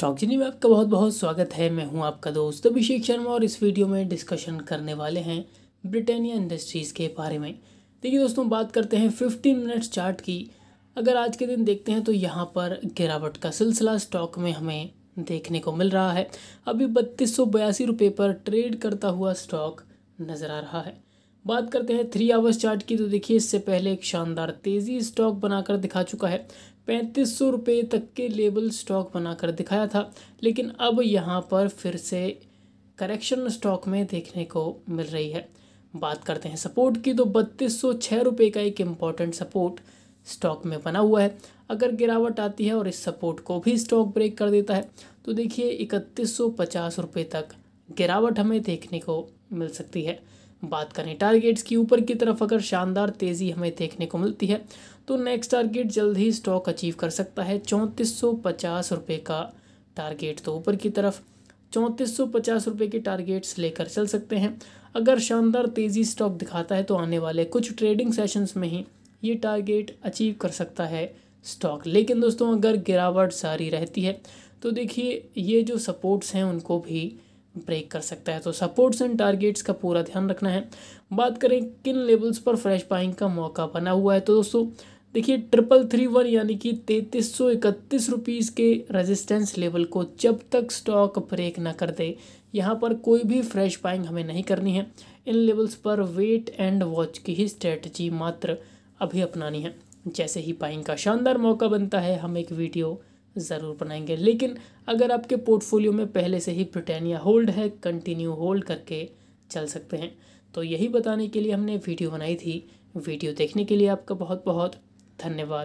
stock स्टॉकजनी में आपका बहुत बहुत स्वागत है मैं हूं आपका दोस्त अभिषेक शर्मा और इस वीडियो में डिस्कशन करने वाले हैं ब्रिटानिया इंडस्ट्रीज़ के बारे में देखिए दोस्तों बात करते हैं फिफ्टीन मिनट्स चार्ट की अगर आज के दिन देखते हैं तो यहाँ पर गिरावट का सिलसिला स्टॉक में हमें देखने को मिल रहा है अभी बत्तीस सौ बयासी रुपये पर ट्रेड करता हुआ स्टॉक नज़र आ रहा है बात करते हैं थ्री आवर्स चार्ट की तो देखिए इससे पहले एक शानदार तेज़ी स्टॉक बनाकर दिखा चुका है पैंतीस सौ रुपये तक के लेबल स्टॉक बनाकर दिखाया था लेकिन अब यहाँ पर फिर से करेक्शन स्टॉक में देखने को मिल रही है बात करते हैं सपोर्ट की तो बत्तीस सौ छः रुपये का एक इम्पॉर्टेंट सपोर्ट स्टॉक में बना हुआ है अगर गिरावट आती है और इस सपोर्ट को भी स्टॉक ब्रेक कर देता है तो देखिए इकतीस सौ पचास रुपये तक गिरावट हमें देखने को मिल सकती है बात करें टारगेट्स की ऊपर की तरफ अगर शानदार तेज़ी हमें देखने को मिलती है तो नेक्स्ट टारगेट जल्द ही स्टॉक अचीव कर सकता है चौंतीस सौ पचास रुपये का टारगेट तो ऊपर की तरफ चौंतीस सौ पचास रुपये के टारगेट्स लेकर चल सकते हैं अगर शानदार तेज़ी स्टॉक दिखाता है तो आने वाले कुछ ट्रेडिंग सेशंस में ही ये टारगेट अचीव कर सकता है स्टॉक लेकिन दोस्तों अगर गिरावट सारी रहती है तो देखिए ये जो सपोर्ट्स हैं उनको भी ब्रेक कर सकता है तो सपोर्ट्स एंड टारगेट्स का पूरा ध्यान रखना है बात करें किन लेवल्स पर फ्रेश बाइंग का मौका बना हुआ है तो दोस्तों देखिए ट्रिपल थ्री वन यानी कि तैंतीस सौ इकतीस रुपीज़ के रेजिस्टेंस लेवल को जब तक स्टॉक ब्रेक ना कर दे यहाँ पर कोई भी फ्रेश बाइंग हमें नहीं करनी है इन लेवल्स पर वेट एंड वॉच की ही स्ट्रेटजी मात्र अभी अपनानी है जैसे ही बाइंग का शानदार मौका बनता है हम एक वीडियो ज़रूर बनाएंगे लेकिन अगर आपके पोर्टफोलियो में पहले से ही ब्रिटानिया होल्ड है कंटिन्यू होल्ड करके चल सकते हैं तो यही बताने के लिए हमने वीडियो बनाई थी वीडियो देखने के लिए आपका बहुत बहुत धन्यवाद